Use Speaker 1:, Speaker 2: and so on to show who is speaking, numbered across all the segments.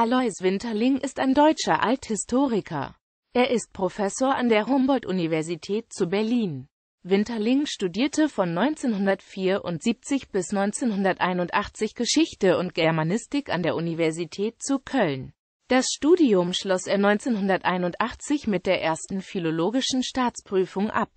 Speaker 1: Alois Winterling ist ein deutscher Althistoriker. Er ist Professor an der Humboldt-Universität zu Berlin. Winterling studierte von 1974 bis 1981 Geschichte und Germanistik an der Universität zu Köln. Das Studium schloss er 1981 mit der ersten philologischen Staatsprüfung ab.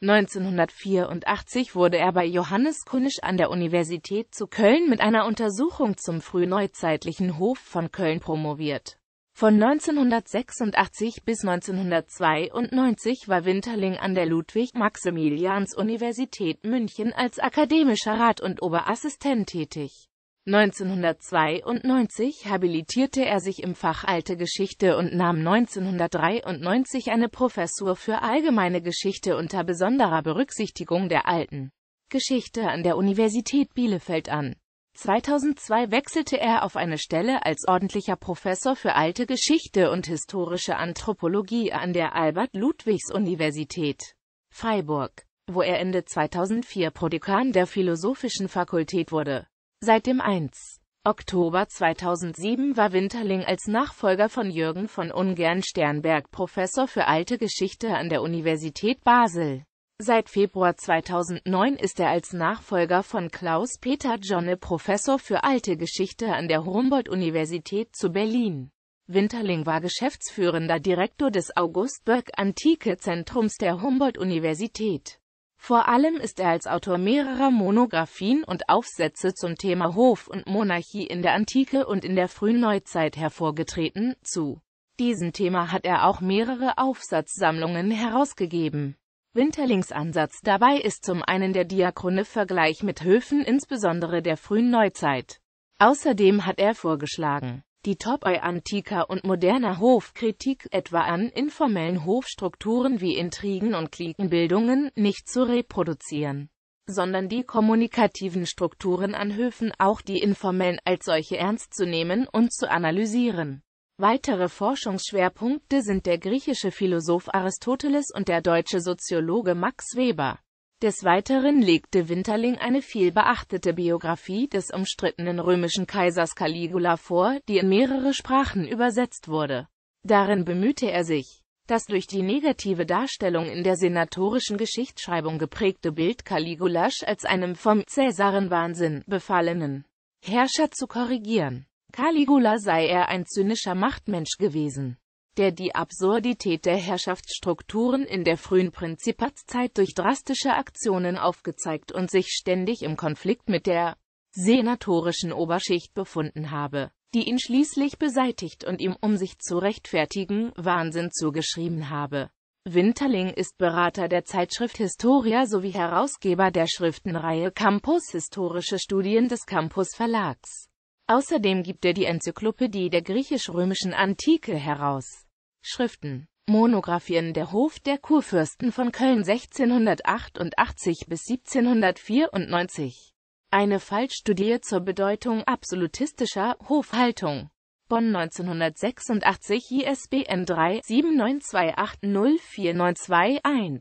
Speaker 1: 1984 wurde er bei Johannes Kunisch an der Universität zu Köln mit einer Untersuchung zum frühneuzeitlichen Hof von Köln promoviert. Von 1986 bis 1992 war Winterling an der Ludwig-Maximilians-Universität München als akademischer Rat und Oberassistent tätig 1992 habilitierte er sich im Fach Alte Geschichte und nahm 1993 eine Professur für Allgemeine Geschichte unter besonderer Berücksichtigung der Alten Geschichte an der Universität Bielefeld an. 2002 wechselte er auf eine Stelle als ordentlicher Professor für alte Geschichte und historische Anthropologie an der Albert-Ludwigs-Universität Freiburg, wo er Ende 2004 Prodekan der Philosophischen Fakultät wurde Seit dem 1. Oktober 2007 war Winterling als Nachfolger von Jürgen von Ungern Sternberg Professor für Alte Geschichte an der Universität Basel. Seit Februar 2009 ist er als Nachfolger von Klaus-Peter Jonne Professor für Alte Geschichte an der Humboldt-Universität zu Berlin. Winterling war geschäftsführender Direktor des August Böck Antike Zentrums der Humboldt-Universität. Vor allem ist er als Autor mehrerer Monographien und Aufsätze zum Thema Hof und Monarchie in der Antike und in der frühen Neuzeit hervorgetreten, zu diesem Thema hat er auch mehrere Aufsatzsammlungen herausgegeben. Winterlings Ansatz dabei ist zum einen der diachrone Vergleich mit Höfen insbesondere der frühen Neuzeit. Außerdem hat er vorgeschlagen, die Topoi antiker und moderner Hofkritik, etwa an informellen Hofstrukturen wie Intrigen und Klikenbildungen, nicht zu reproduzieren sondern die kommunikativen Strukturen an Höfen, auch die informellen, als solche ernst zu nehmen und zu analysieren. Weitere Forschungsschwerpunkte sind der griechische Philosoph Aristoteles und der deutsche Soziologe Max Weber. Des Weiteren legte Winterling eine vielbeachtete Biografie des umstrittenen römischen Kaisers Caligula vor, die in mehrere Sprachen übersetzt wurde. Darin bemühte er sich, das durch die negative Darstellung in der senatorischen Geschichtsschreibung geprägte Bild Caligulas als einem vom Cäsarenwahnsinn befallenen Herrscher zu korrigieren. Caligula sei er ein zynischer Machtmensch gewesen der die Absurdität der Herrschaftsstrukturen in der frühen Prinzipatszeit durch drastische Aktionen aufgezeigt und sich ständig im Konflikt mit der senatorischen Oberschicht befunden habe, die ihn schließlich beseitigt und ihm, um sich zu rechtfertigen, Wahnsinn zugeschrieben habe. Winterling ist Berater der Zeitschrift Historia sowie Herausgeber der Schriftenreihe Campus Historische Studien des Campus Verlags. Außerdem gibt er die Enzyklopädie der griechisch-römischen Antike heraus. Schriften Monographien Der Hof der Kurfürsten von Köln 1688 bis 1794 Eine Fallstudie zur Bedeutung absolutistischer Hofhaltung. Bonn 1986 ISBN 3-79280492-1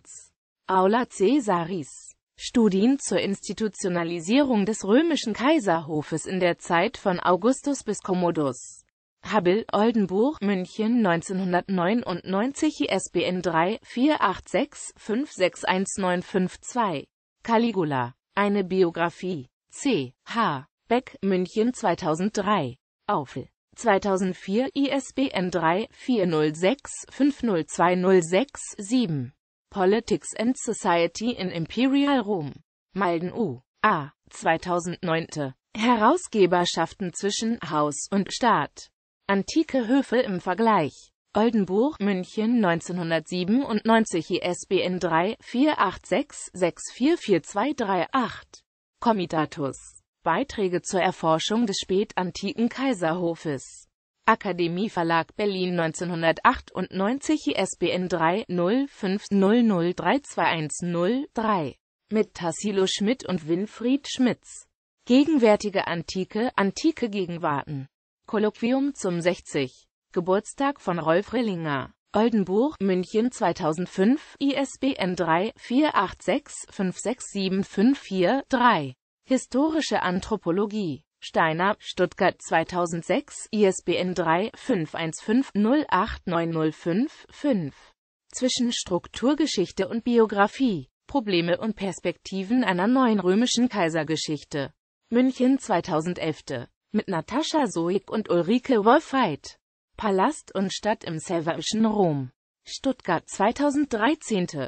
Speaker 1: Aula Caesaris Studien zur Institutionalisierung des römischen Kaiserhofes in der Zeit von Augustus bis Commodus Hubble, Oldenburg, München 1999 ISBN 3 486 561952 Caligula. Eine Biografie. C. H. Beck, München 2003. Aufel. 2004 ISBN 3 406 502067 Politics and Society in Imperial Rome. Malden U. A. 2009. Herausgeberschaften zwischen Haus und Staat. Antike Höfe im Vergleich. Oldenburg, München 1997 ISBN 3-486-6444238. Komitatus. Beiträge zur Erforschung des spätantiken Kaiserhofes. Akademie Verlag Berlin 1998 ISBN 3-0500-32103. Mit Tassilo Schmidt und Winfried Schmitz. Gegenwärtige Antike, antike Gegenwarten. Kolloquium zum 60. Geburtstag von Rolf Rillinger. Oldenburg, München 2005, ISBN 3-486-56754-3. Historische Anthropologie. Steiner, Stuttgart 2006, ISBN 3-515-08905-5. Zwischen Strukturgeschichte und Biografie. Probleme und Perspektiven einer neuen römischen Kaisergeschichte. München 2011 mit Natascha Soik und Ulrike Wolfeit. Palast und Stadt im Savagischen Rom. Stuttgart 2013